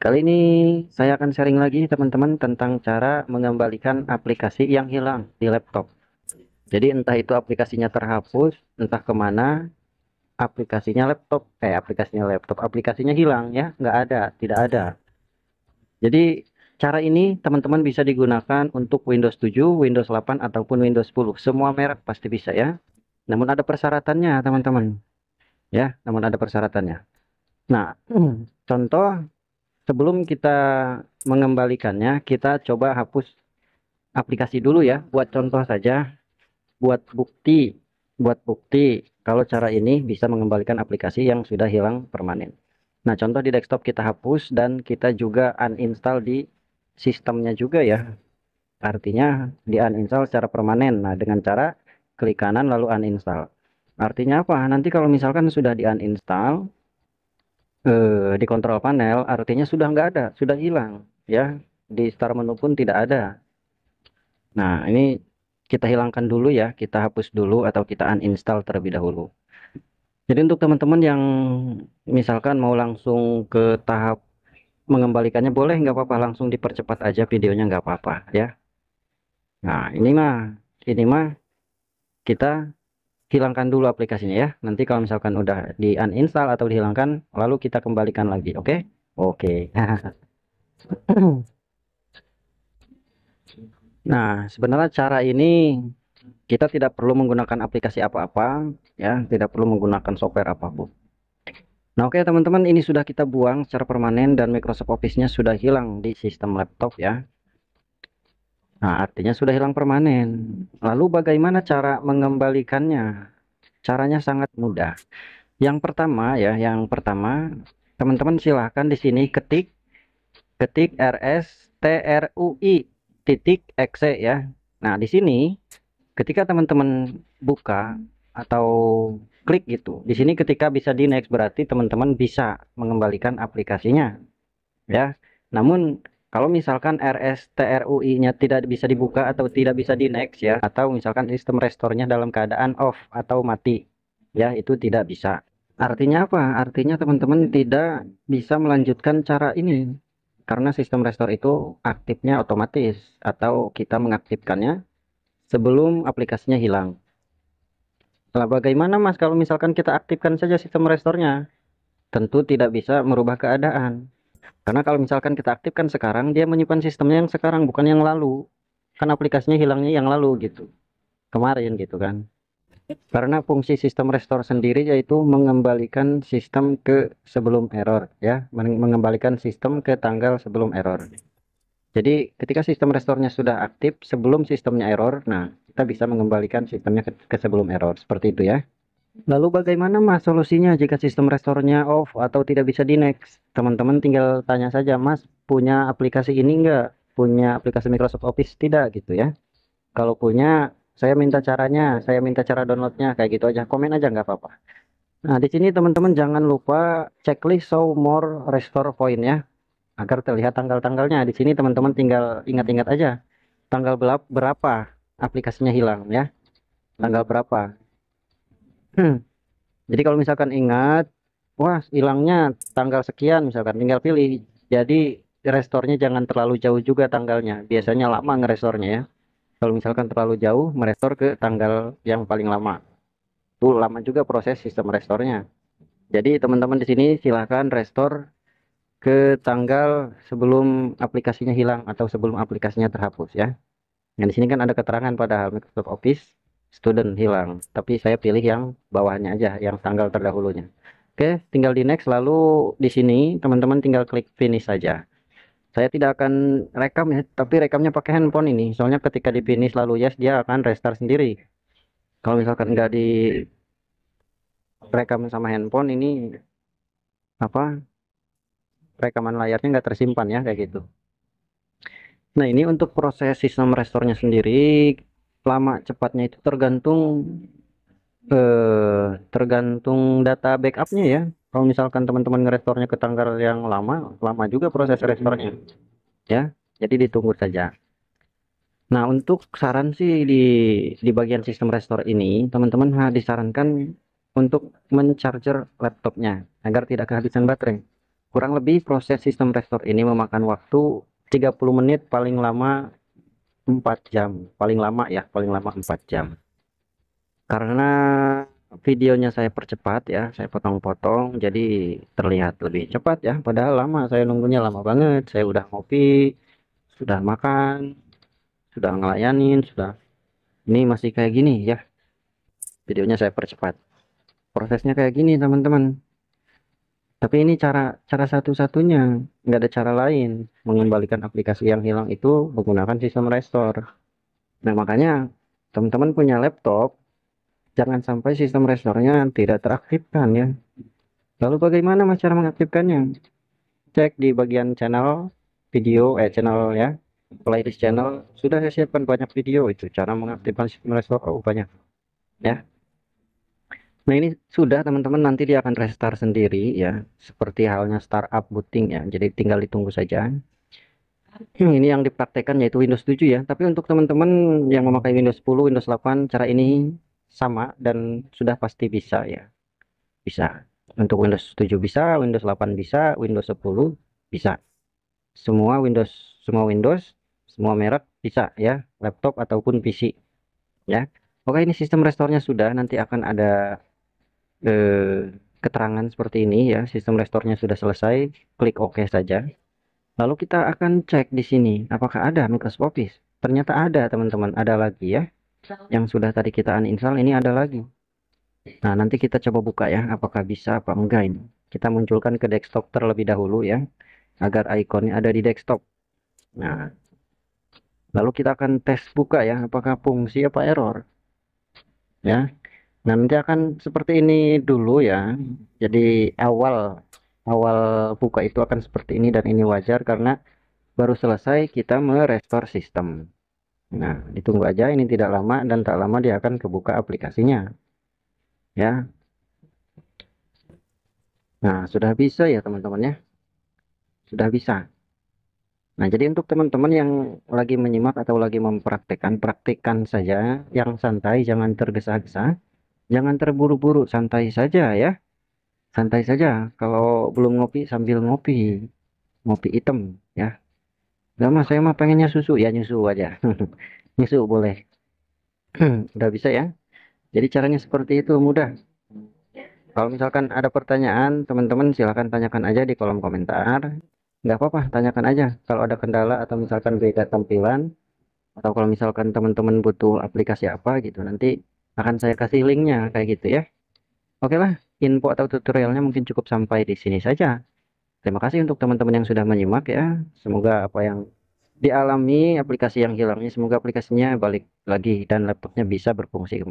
Kali ini saya akan sharing lagi teman-teman tentang cara mengembalikan aplikasi yang hilang di laptop. Jadi entah itu aplikasinya terhapus, entah kemana, aplikasinya laptop, eh aplikasinya laptop, aplikasinya hilang ya, nggak ada, tidak ada. Jadi cara ini teman-teman bisa digunakan untuk Windows 7, Windows 8, ataupun Windows 10. Semua merek pasti bisa ya. Namun ada persyaratannya teman-teman. Ya, namun ada persyaratannya. Nah, contoh sebelum kita mengembalikannya kita coba hapus aplikasi dulu ya buat contoh saja buat bukti buat bukti kalau cara ini bisa mengembalikan aplikasi yang sudah hilang permanen nah contoh di desktop kita hapus dan kita juga uninstall di sistemnya juga ya artinya di uninstall secara permanen nah dengan cara klik kanan lalu uninstall artinya apa nanti kalau misalkan sudah di uninstall eh, di kontrol panel artinya sudah nggak ada, sudah hilang ya. Di start menu pun tidak ada. Nah, ini kita hilangkan dulu ya, kita hapus dulu atau kita uninstall terlebih dahulu. Jadi untuk teman-teman yang misalkan mau langsung ke tahap mengembalikannya boleh nggak apa-apa langsung dipercepat aja videonya nggak apa-apa ya. Nah, ini mah ini mah kita hilangkan dulu aplikasinya ya. Nanti kalau misalkan udah di uninstall atau dihilangkan, lalu kita kembalikan lagi, oke? Okay? Oke. Okay. nah, sebenarnya cara ini kita tidak perlu menggunakan aplikasi apa-apa, ya, tidak perlu menggunakan software apapun. Nah, oke okay, teman-teman, ini sudah kita buang secara permanen dan Microsoft Office-nya sudah hilang di sistem laptop ya. Nah, artinya sudah hilang permanen. Lalu bagaimana cara mengembalikannya? Caranya sangat mudah. Yang pertama ya, yang pertama teman-teman silahkan di sini ketik ketik rstrui titik exe ya. Nah, di sini ketika teman-teman buka atau klik gitu. Di sini ketika bisa di next berarti teman-teman bisa mengembalikan aplikasinya. Ya. Namun kalau misalkan RSTRUI-nya tidak bisa dibuka atau tidak bisa di next ya atau misalkan sistem restore dalam keadaan off atau mati ya itu tidak bisa artinya apa artinya teman-teman tidak bisa melanjutkan cara ini karena sistem restore itu aktifnya otomatis atau kita mengaktifkannya sebelum aplikasinya hilang Nah bagaimana mas kalau misalkan kita aktifkan saja sistem restore-nya tentu tidak bisa merubah keadaan karena kalau misalkan kita aktifkan sekarang, dia menyimpan sistemnya yang sekarang, bukan yang lalu. Karena aplikasinya hilangnya yang lalu gitu. Kemarin gitu kan. Karena fungsi sistem restore sendiri yaitu mengembalikan sistem ke sebelum error ya, mengembalikan sistem ke tanggal sebelum error. Jadi ketika sistem restore-nya sudah aktif sebelum sistemnya error, nah kita bisa mengembalikan sistemnya ke sebelum error seperti itu ya. Lalu bagaimana Mas solusinya jika sistem restorannya off atau tidak bisa di next? Teman-teman tinggal tanya saja, "Mas punya aplikasi ini enggak? Punya aplikasi Microsoft Office tidak?" gitu ya. Kalau punya, saya minta caranya, saya minta cara downloadnya, kayak gitu aja. Komen aja nggak apa-apa. Nah, di sini teman-teman jangan lupa checklist show more restore point ya. Agar terlihat tanggal-tanggalnya. Di sini teman-teman tinggal ingat-ingat aja tanggal berapa aplikasinya hilang ya. Tanggal berapa Hmm. jadi kalau misalkan ingat wah hilangnya tanggal sekian misalkan tinggal pilih jadi restornya jangan terlalu jauh juga tanggalnya biasanya lama ngerestornya ya kalau misalkan terlalu jauh merestor ke tanggal yang paling lama itu lama juga proses sistem restornya jadi teman-teman di sini silahkan restore ke tanggal sebelum aplikasinya hilang atau sebelum aplikasinya terhapus ya. Nah di sini kan ada keterangan pada Microsoft Office student hilang tapi saya pilih yang bawahnya aja yang tanggal terdahulunya oke tinggal di next lalu di sini teman-teman tinggal klik finish saja saya tidak akan rekam ya tapi rekamnya pakai handphone ini soalnya ketika di finish lalu yes dia akan restart sendiri kalau misalkan nggak di rekam sama handphone ini apa rekaman layarnya nggak tersimpan ya kayak gitu nah ini untuk proses sistem restornya sendiri lama cepatnya itu tergantung eh, tergantung data backupnya ya kalau misalkan teman-teman ngerestornya ke tanggal yang lama lama juga proses restornya ya jadi ditunggu saja nah untuk saran sih di di bagian sistem restore ini teman-teman disarankan untuk mencharger laptopnya agar tidak kehabisan baterai kurang lebih proses sistem restore ini memakan waktu 30 menit paling lama 4 jam paling lama ya paling lama 4 jam karena videonya saya percepat ya saya potong-potong jadi terlihat lebih cepat ya padahal lama saya nunggunya lama banget saya udah ngopi sudah makan sudah ngelayanin sudah ini masih kayak gini ya videonya saya percepat prosesnya kayak gini teman-teman tapi ini cara cara satu-satunya, nggak ada cara lain mengembalikan aplikasi yang hilang itu menggunakan sistem restore. Nah makanya teman-teman punya laptop, jangan sampai sistem restore-nya tidak teraktifkan ya. Lalu bagaimana mas cara mengaktifkannya? Cek di bagian channel video, eh channel ya, playlist channel. Sudah saya siapkan banyak video itu cara mengaktifkan sistem restore, oh banyak ya. Nah ini sudah teman-teman nanti dia akan restart sendiri ya seperti halnya startup booting ya jadi tinggal ditunggu saja hmm, ini yang dipraktekkan yaitu Windows 7 ya tapi untuk teman-teman yang memakai Windows 10 Windows 8 cara ini sama dan sudah pasti bisa ya bisa untuk Windows 7 bisa Windows 8 bisa Windows 10 bisa semua Windows semua Windows semua merek bisa ya laptop ataupun PC ya Oke ini sistem restornya sudah nanti akan ada eh, keterangan seperti ini ya, sistem restornya sudah selesai, klik OK saja. Lalu kita akan cek di sini apakah ada Microsoft Office. Ternyata ada teman-teman, ada lagi ya. Yang sudah tadi kita uninstall ini ada lagi. Nah, nanti kita coba buka ya, apakah bisa apa enggak ini. Kita munculkan ke desktop terlebih dahulu ya, agar ikonnya ada di desktop. Nah, lalu kita akan tes buka ya apakah fungsi apa error ya Nah, nanti akan seperti ini dulu ya. Jadi awal awal buka itu akan seperti ini dan ini wajar karena baru selesai kita merestore sistem. Nah, ditunggu aja ini tidak lama dan tak lama dia akan kebuka aplikasinya. Ya. Nah, sudah bisa ya teman-teman ya. Sudah bisa. Nah, jadi untuk teman-teman yang lagi menyimak atau lagi mempraktikkan, praktikkan saja yang santai, jangan tergesa-gesa jangan terburu-buru santai saja ya santai saja kalau belum ngopi sambil ngopi ngopi hitam ya enggak mas saya mah pengennya susu ya nyusu aja nyusu boleh udah bisa ya jadi caranya seperti itu mudah kalau misalkan ada pertanyaan teman-teman silahkan tanyakan aja di kolom komentar nggak apa-apa tanyakan aja kalau ada kendala atau misalkan beda tampilan atau kalau misalkan teman-teman butuh aplikasi apa gitu nanti akan saya kasih linknya kayak gitu ya oke lah info atau tutorialnya mungkin cukup sampai di sini saja terima kasih untuk teman-teman yang sudah menyimak ya semoga apa yang dialami aplikasi yang hilangnya semoga aplikasinya balik lagi dan laptopnya bisa berfungsi kembali